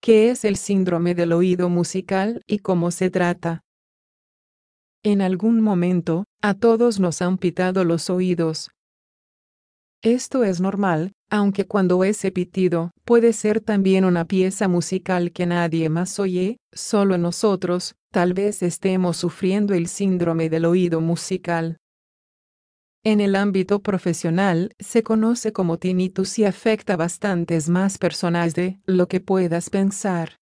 ¿Qué es el síndrome del oído musical y cómo se trata? En algún momento, a todos nos han pitado los oídos. Esto es normal, aunque cuando ese pitido puede ser también una pieza musical que nadie más oye, solo nosotros, tal vez estemos sufriendo el síndrome del oído musical. En el ámbito profesional, se conoce como tinnitus y afecta a bastantes más personas de lo que puedas pensar.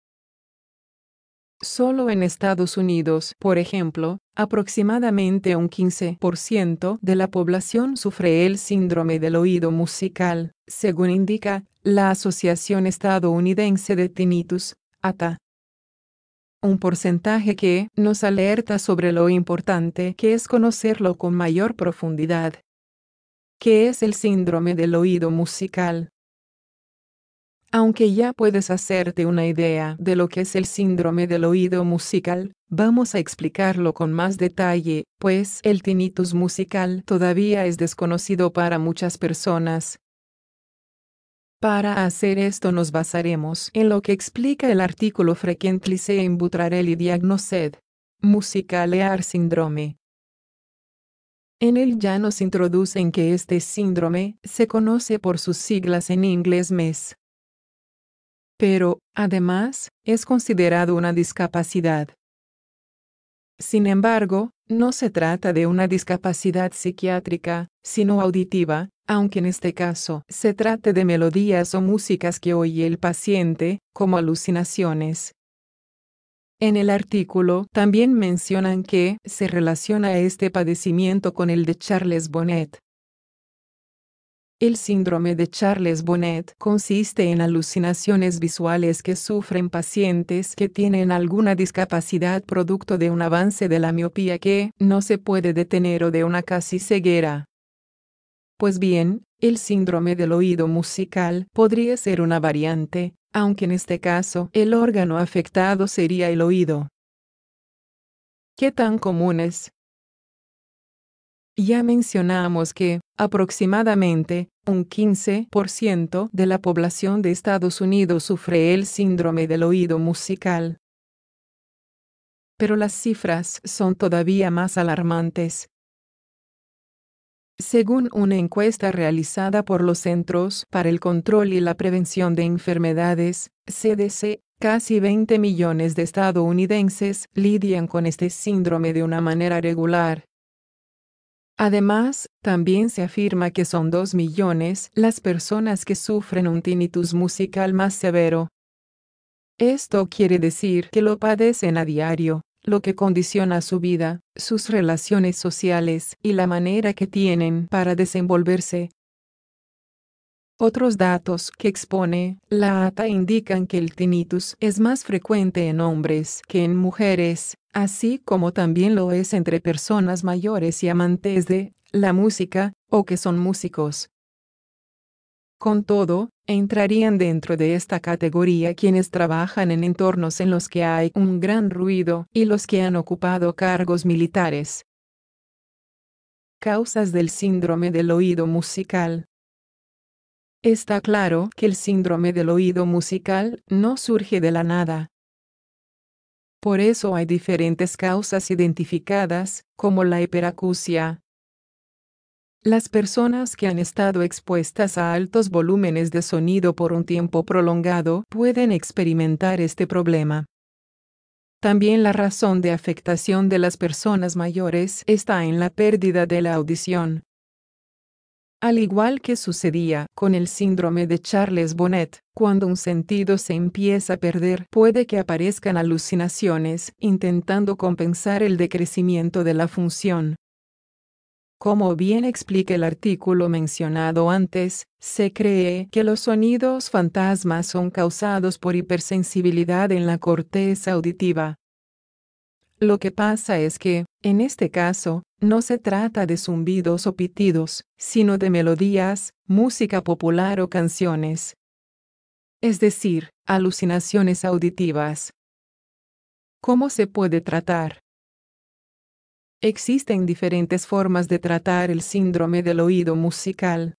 Solo en Estados Unidos, por ejemplo, aproximadamente un 15% de la población sufre el síndrome del oído musical, según indica la Asociación Estadounidense de Tinnitus, ATA un porcentaje que nos alerta sobre lo importante que es conocerlo con mayor profundidad. ¿Qué es el síndrome del oído musical? Aunque ya puedes hacerte una idea de lo que es el síndrome del oído musical, vamos a explicarlo con más detalle, pues el tinnitus musical todavía es desconocido para muchas personas, para hacer esto nos basaremos en lo que explica el artículo Frequently in Butrarelli diagnosed. Musicalear síndrome. En él ya nos introducen que este síndrome se conoce por sus siglas en inglés MES. Pero, además, es considerado una discapacidad. Sin embargo, no se trata de una discapacidad psiquiátrica, sino auditiva, aunque en este caso se trate de melodías o músicas que oye el paciente, como alucinaciones. En el artículo también mencionan que se relaciona este padecimiento con el de Charles Bonnet. El síndrome de Charles Bonnet consiste en alucinaciones visuales que sufren pacientes que tienen alguna discapacidad producto de un avance de la miopía que no se puede detener o de una casi ceguera. Pues bien, el síndrome del oído musical podría ser una variante, aunque en este caso el órgano afectado sería el oído. ¿Qué tan comunes? Ya mencionamos que, aproximadamente, un 15% de la población de Estados Unidos sufre el síndrome del oído musical. Pero las cifras son todavía más alarmantes, según una encuesta realizada por los Centros para el Control y la Prevención de Enfermedades, CDC, casi 20 millones de estadounidenses lidian con este síndrome de una manera regular. Además, también se afirma que son 2 millones las personas que sufren un tinnitus musical más severo. Esto quiere decir que lo padecen a diario lo que condiciona su vida, sus relaciones sociales y la manera que tienen para desenvolverse. Otros datos que expone la ATA indican que el tinnitus es más frecuente en hombres que en mujeres, así como también lo es entre personas mayores y amantes de la música, o que son músicos. Con todo, entrarían dentro de esta categoría quienes trabajan en entornos en los que hay un gran ruido y los que han ocupado cargos militares. Causas del síndrome del oído musical. Está claro que el síndrome del oído musical no surge de la nada. Por eso hay diferentes causas identificadas, como la hiperacusia, las personas que han estado expuestas a altos volúmenes de sonido por un tiempo prolongado pueden experimentar este problema. También la razón de afectación de las personas mayores está en la pérdida de la audición. Al igual que sucedía con el síndrome de Charles Bonnet, cuando un sentido se empieza a perder, puede que aparezcan alucinaciones, intentando compensar el decrecimiento de la función. Como bien explica el artículo mencionado antes, se cree que los sonidos fantasmas son causados por hipersensibilidad en la corteza auditiva. Lo que pasa es que, en este caso, no se trata de zumbidos o pitidos, sino de melodías, música popular o canciones. Es decir, alucinaciones auditivas. ¿Cómo se puede tratar? Existen diferentes formas de tratar el síndrome del oído musical.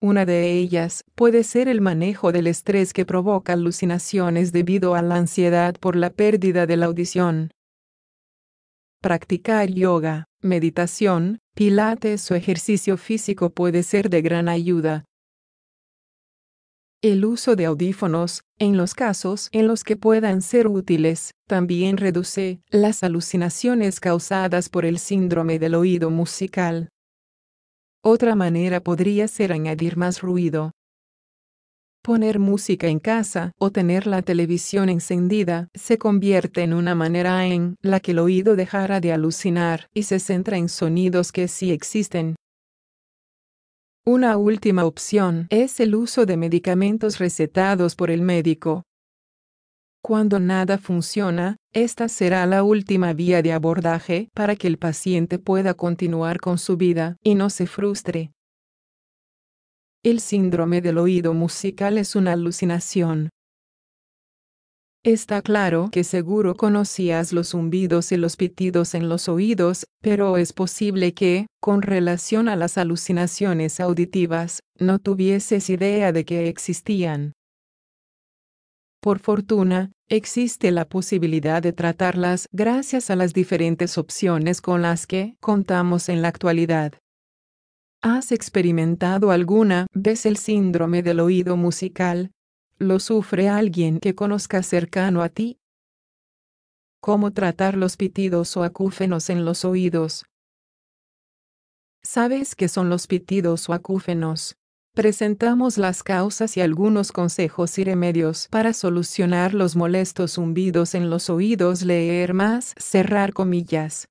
Una de ellas puede ser el manejo del estrés que provoca alucinaciones debido a la ansiedad por la pérdida de la audición. Practicar yoga, meditación, pilates o ejercicio físico puede ser de gran ayuda, el uso de audífonos, en los casos en los que puedan ser útiles, también reduce las alucinaciones causadas por el síndrome del oído musical. Otra manera podría ser añadir más ruido. Poner música en casa o tener la televisión encendida se convierte en una manera en la que el oído dejara de alucinar y se centra en sonidos que sí existen. Una última opción es el uso de medicamentos recetados por el médico. Cuando nada funciona, esta será la última vía de abordaje para que el paciente pueda continuar con su vida y no se frustre. El síndrome del oído musical es una alucinación, Está claro que seguro conocías los zumbidos y los pitidos en los oídos, pero es posible que, con relación a las alucinaciones auditivas, no tuvieses idea de que existían. Por fortuna, existe la posibilidad de tratarlas gracias a las diferentes opciones con las que contamos en la actualidad. ¿Has experimentado alguna vez el síndrome del oído musical, lo sufre alguien que conozca cercano a ti. ¿Cómo tratar los pitidos o acúfenos en los oídos? ¿Sabes qué son los pitidos o acúfenos? Presentamos las causas y algunos consejos y remedios para solucionar los molestos zumbidos en los oídos. Leer más, cerrar comillas.